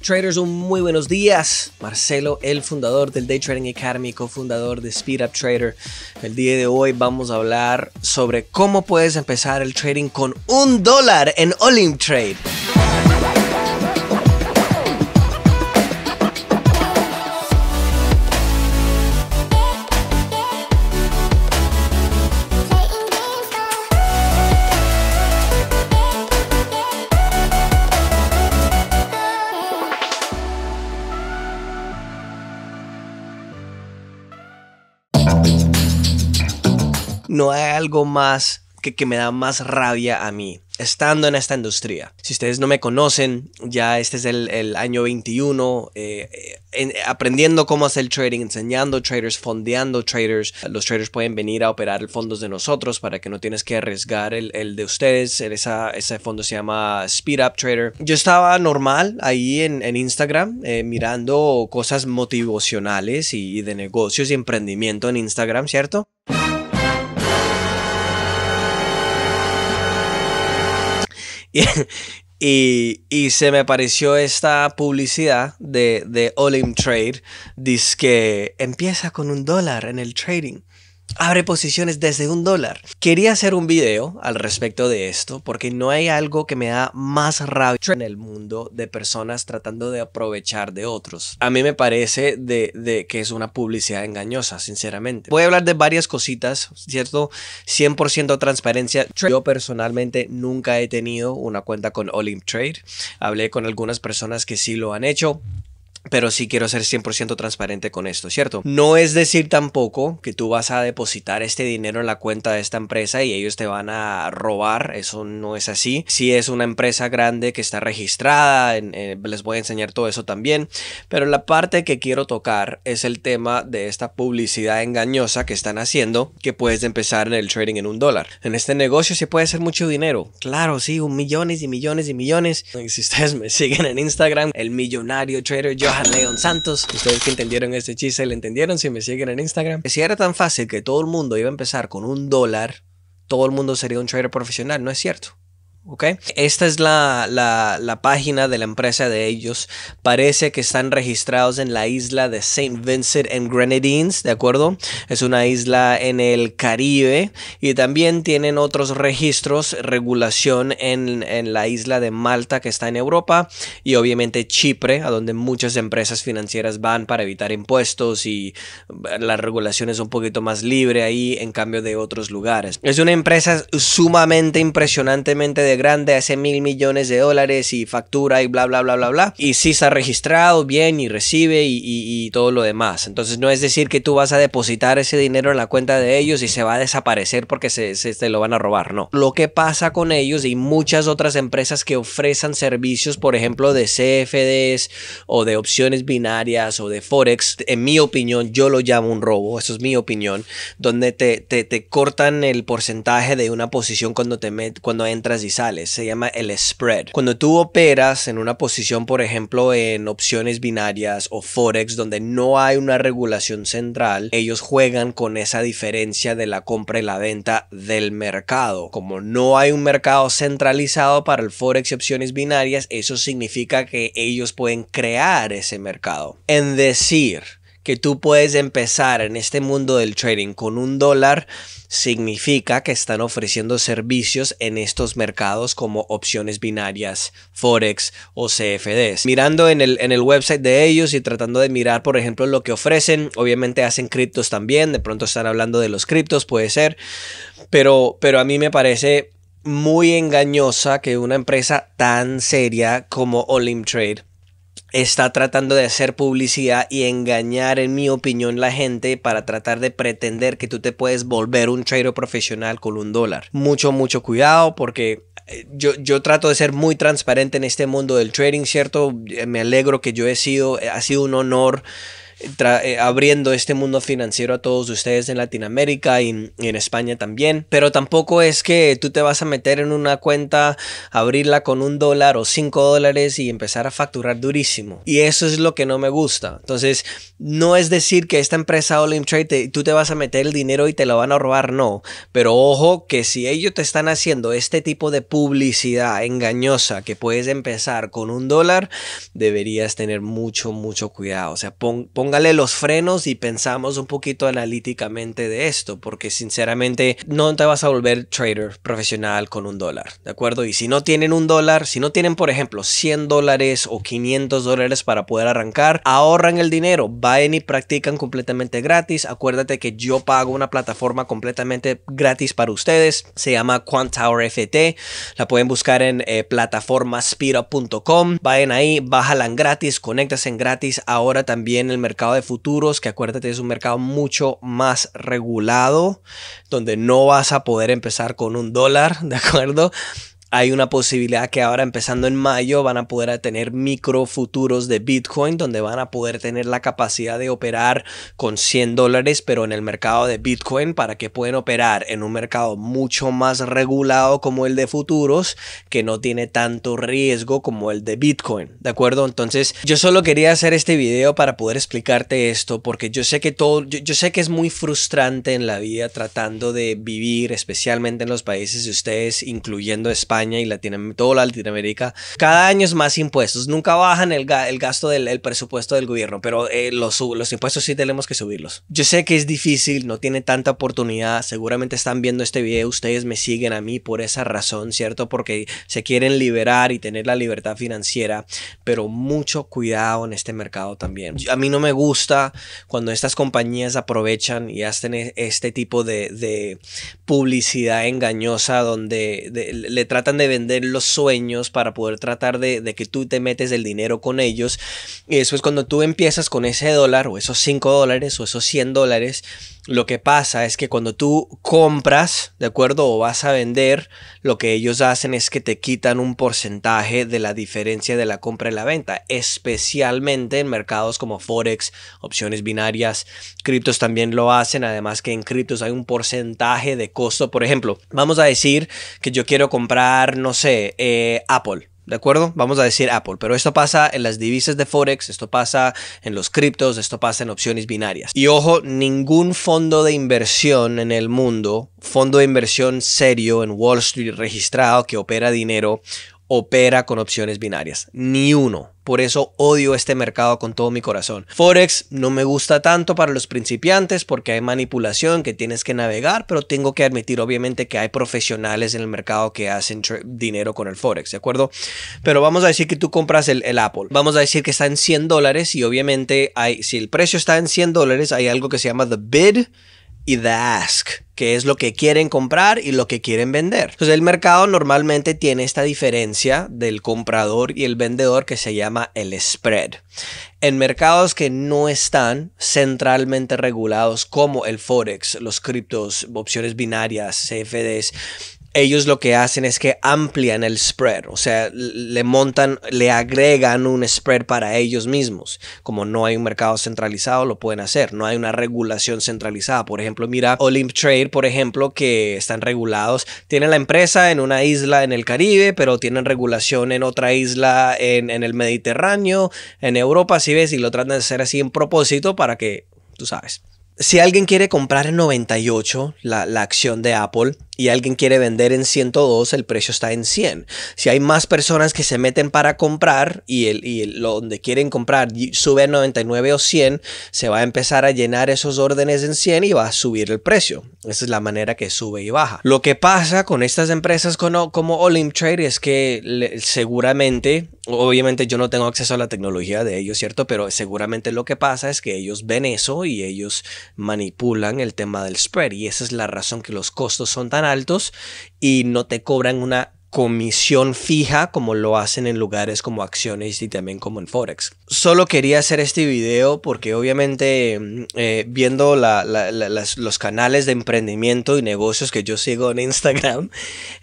Traders, un muy buenos días. Marcelo, el fundador del Day Trading Academy, cofundador de Speed Up Trader. El día de hoy vamos a hablar sobre cómo puedes empezar el trading con un dólar en Olimp Trade. no hay algo más que, que me da más rabia a mí estando en esta industria. Si ustedes no me conocen, ya este es el, año 21, eh, aprendiendo cómo hacer trading, enseñando traders, fondeando traders. Los traders pueden venir a operar fondos de nosotros para que no tienes que arriesgar el, de ustedes. ese fondo se llama Speed Up Trader. Yo estaba normal ahí en, Instagram, eh, mirando cosas motivacionales y de negocios y emprendimiento en Instagram, ¿cierto? Y, y, se me apareció esta publicidad de, de Olim Trade. Dice que empieza con un dólar en el trading abre posiciones desde un dólar. Quería hacer un video al respecto de esto porque no hay algo que me da más rabia en el mundo de personas tratando de aprovechar de otros. A mí me parece de, que es una publicidad engañosa, sinceramente. Voy a hablar de varias cositas, ¿cierto? 100% transparencia. Yo personalmente nunca he tenido una cuenta con Olimp Trade. Hablé con algunas personas que sí lo han hecho pero sí quiero ser 100% transparente con esto, ¿cierto? No es decir tampoco que tú vas a depositar este dinero en la cuenta de esta empresa y ellos te van a robar, eso no es así. Si es una empresa grande que está registrada, eh, les voy a enseñar todo eso también, pero la parte que quiero tocar es el tema de esta publicidad engañosa que están haciendo que puedes empezar en el trading en un dólar. En este negocio se puede hacer mucho dinero, claro, sí, millones y millones y millones. Si ustedes me siguen en Instagram, el millonario trader yo Johan Santos. Ustedes que entendieron este chiste, le entendieron si me siguen en Instagram. Si era tan fácil que todo el mundo iba a empezar con un dólar, todo el mundo sería un trader profesional. No es cierto. Esta es la, página de la empresa de ellos. Parece que están registrados en la isla de Saint Vincent and Grenadines, ¿de acuerdo? Es una isla en el Caribe y también tienen otros registros, regulación en, en la isla de Malta que está en Europa y obviamente Chipre, a donde muchas empresas financieras van para evitar impuestos y eh, la regulación es un poquito más libre ahí en cambio de otros lugares. Es una empresa sumamente impresionantemente grande, hace mil millones de dólares y factura y bla, bla, bla, bla, bla. Y si está registrado bien y recibe y, todo lo demás. Entonces no es decir que tú vas a depositar ese dinero en la cuenta de ellos y se va a desaparecer porque se, lo van a robar, no. Lo que pasa con ellos y muchas otras empresas que ofrecen servicios, por ejemplo, de CFDs o de opciones binarias o de Forex, en mi opinión, yo lo llamo un robo, eso es mi opinión, donde te, te, cortan el porcentaje de una posición cuando, te met, cuando entras y sales se llama el spread. Cuando tú operas en una posición, por ejemplo, en opciones binarias o forex, donde no hay una regulación central, ellos juegan con esa diferencia de la compra y la venta del mercado. Como no hay un mercado centralizado para el forex y opciones binarias, eso significa que ellos pueden crear ese mercado. En decir, que tú puedes empezar en este mundo del trading con un dólar significa que están ofreciendo servicios en estos mercados como opciones binarias, forex o CFDs. Mirando en el, en el website de ellos y tratando de mirar, por ejemplo, lo que ofrecen, obviamente hacen criptos también, de pronto están hablando de los criptos, puede ser, pero, pero a mí me parece muy engañosa que una empresa tan seria como Olimtrade está tratando de hacer publicidad y engañar, en mi opinión, la gente para tratar de pretender que tú te puedes volver un trader profesional con un dólar. Mucho, mucho cuidado porque eh, yo, yo, trato de ser muy transparente en este mundo del trading, ¿cierto? Eh, me alegro que yo he sido, ha sido un honor eh, abriendo este mundo financiero a todos ustedes en Latinoamérica y, en España también. Pero tampoco es que tú te vas a meter en una cuenta, abrirla con un dólar o cinco dólares y empezar a facturar durísimo. Y eso es lo que no me gusta. Entonces, no es decir que esta empresa Olim Trade, tú te vas a meter el dinero y te lo van a robar, no. Pero ojo que si ellos te están haciendo este tipo de publicidad engañosa que puedes empezar con un dólar, deberías tener mucho, mucho cuidado. O sea, pon póngale los frenos y pensamos un poquito analíticamente de esto, porque sinceramente no te vas a volver trader profesional con un dólar, ¿de acuerdo? Y si no tienen un dólar, si no tienen, por ejemplo, 100 dólares o 500 dólares para poder arrancar, ahorran el dinero, vayan y practican completamente gratis. Acuérdate que yo pago una plataforma completamente gratis para ustedes, se llama Tower FT, la pueden buscar en eh, plataformaspeedup.com, vayan ahí, bájala en gratis, conectas en gratis, ahora también el mercado de futuros, que acuérdate es un mercado mucho más regulado, donde no vas a poder empezar con un dólar, ¿de acuerdo? hay una posibilidad que ahora empezando en mayo van a poder tener micro futuros de Bitcoin donde van a poder tener la capacidad de operar con 100 dólares pero en el mercado de Bitcoin para que puedan operar en un mercado mucho más regulado como el de futuros que no tiene tanto riesgo como el de Bitcoin de acuerdo entonces yo solo quería hacer este video para poder explicarte esto porque yo sé que todo yo sé que es muy frustrante en la vida tratando de vivir especialmente en los países de ustedes incluyendo España y y tiene toda Latinoamérica, cada año es más impuestos. Nunca bajan el, gasto del presupuesto del gobierno, pero eh, los, los impuestos sí tenemos que subirlos. Yo sé que es difícil, no tiene tanta oportunidad. Seguramente están viendo este video, ustedes me siguen a mí por esa razón, ¿cierto? Porque se quieren liberar y tener la libertad financiera, pero mucho cuidado en este mercado también. A mí no me gusta cuando estas compañías aprovechan y hacen e, este tipo de, publicidad engañosa donde le tratan de vender los sueños para poder tratar de, de que tú te metes el dinero con ellos. Y eso es cuando tú empiezas con ese dólar o esos 5 dólares o esos 100 dólares lo que pasa es que cuando tú compras, ¿de acuerdo? O vas a vender, lo que ellos hacen es que te quitan un porcentaje de la diferencia de la compra y la venta, especialmente en mercados como Forex, opciones binarias, criptos también lo hacen, además que en criptos hay un porcentaje de costo. Por ejemplo, vamos a decir que yo quiero comprar, no sé, eh, Apple. ¿De acuerdo? Vamos a decir Apple, pero esto pasa en las divisas de Forex, esto pasa en los criptos, esto pasa en opciones binarias. Y ojo, ningún fondo de inversión en el mundo, fondo de inversión serio en Wall Street registrado que opera dinero, opera con opciones binarias. Ni uno. Por eso odio este mercado con todo mi corazón. Forex no me gusta tanto para los principiantes porque hay manipulación que tienes que navegar, pero tengo que admitir obviamente que hay profesionales en el mercado que hacen dinero con el Forex, ¿de acuerdo? Pero vamos a decir que tú compras el, Apple. Vamos a decir que está en 100 dólares y obviamente hay, si el precio está en 100 dólares, hay algo que se llama the bid y the ask, que es lo que quieren comprar y lo que quieren vender. Entonces el mercado normalmente tiene esta diferencia del comprador y el vendedor que se llama el spread. En mercados que no están centralmente regulados como el forex, los criptos, opciones binarias, CFDs, ellos lo que hacen es que amplían el spread, o sea, le montan, le agregan un spread para ellos mismos. Como no hay un mercado centralizado, lo pueden hacer, no hay una regulación centralizada. Por ejemplo, mira Olymp Trade, por ejemplo, que están regulados, tienen la empresa en una isla en el Caribe, pero tienen regulación en otra isla en, el Mediterráneo, en Europa, si ves, y lo tratan de hacer así en propósito para que, tú sabes, si alguien quiere comprar en 98 la, acción de Apple y alguien quiere vender en 102, el precio está en 100. Si hay más personas que se meten para comprar y, el, y lo donde quieren comprar sube a 99 o 100, se va a empezar a llenar esos órdenes en 100 y va a subir el precio. Esa es la manera que sube y baja. Lo que pasa con estas empresas como, como Trade es que seguramente obviamente yo no tengo acceso a la tecnología de ellos, ¿cierto? Pero seguramente lo que pasa es que ellos ven eso y ellos manipulan el tema del spread y esa es la razón que los costos son tan altos y no te cobran una comisión fija como lo hacen en lugares como acciones y también como en forex. Solo quería hacer este video porque obviamente eh, viendo los canales de emprendimiento y negocios que yo sigo en Instagram,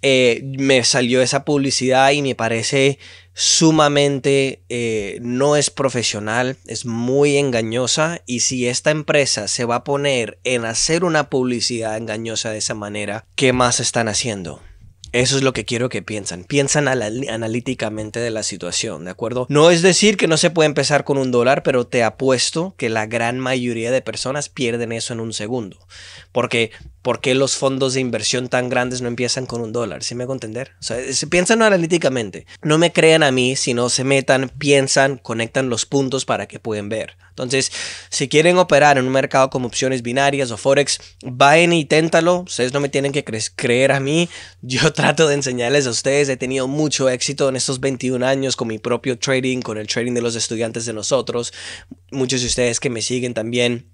eh, me salió esa publicidad y me parece sumamente eh, no es profesional, es muy engañosa y si esta empresa se va a poner en hacer una publicidad engañosa de esa manera, ¿qué más están haciendo? Eso es lo que quiero que piensan. Piensan analíticamente de la situación, ¿de acuerdo? No es decir que no se puede empezar con un dólar, pero te apuesto que la gran mayoría de personas pierden eso en un segundo. Porque ¿por qué los fondos de inversión tan grandes no empiezan con un dólar? ¿Sí me a entender? O sea, se piensan analíticamente. No me crean a mí, sino se metan, piensan, conectan los puntos para que puedan ver. Entonces, si quieren operar en un mercado como opciones binarias o forex, vayan y téntalo. Ustedes no me tienen que creer a mí. Yo trato de enseñarles a ustedes. He tenido mucho éxito en estos 21 años con mi propio trading, con el trading de los estudiantes de nosotros. Muchos de ustedes que me siguen también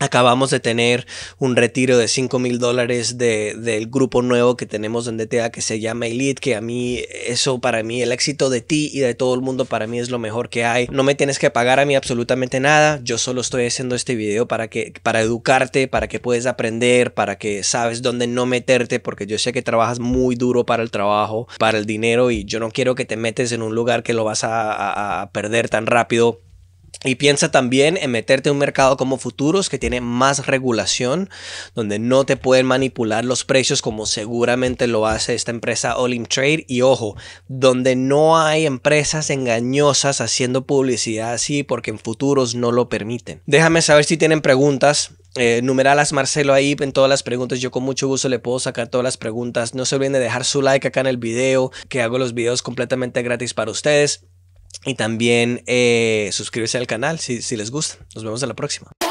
Acabamos de tener un retiro de 5 mil dólares del grupo nuevo que tenemos en DTA que se llama Elite, que a mí, eso para mí, el éxito de ti y de todo el mundo para mí es lo mejor que hay. No me tienes que pagar a mí absolutamente nada, yo solo estoy haciendo este video para, que, para educarte, para que puedas aprender, para que sabes dónde no meterte, porque yo sé que trabajas muy duro para el trabajo, para el dinero y yo no quiero que te metes en un lugar que lo vas a perder tan rápido y piensa también en meterte en un mercado como futuros que tiene más regulación, donde no te pueden manipular los precios como seguramente lo hace esta empresa Olim Trade. Y ojo, donde no hay empresas engañosas haciendo publicidad así porque en futuros no lo permiten. Déjame saber si tienen preguntas. Eh, numeralas Marcelo ahí en todas las preguntas. Yo con mucho gusto le puedo sacar todas las preguntas. No se olviden de dejar su like acá en el video, que hago los videos completamente gratis para ustedes y también eh, al canal si, si les gusta. Nos vemos en la próxima.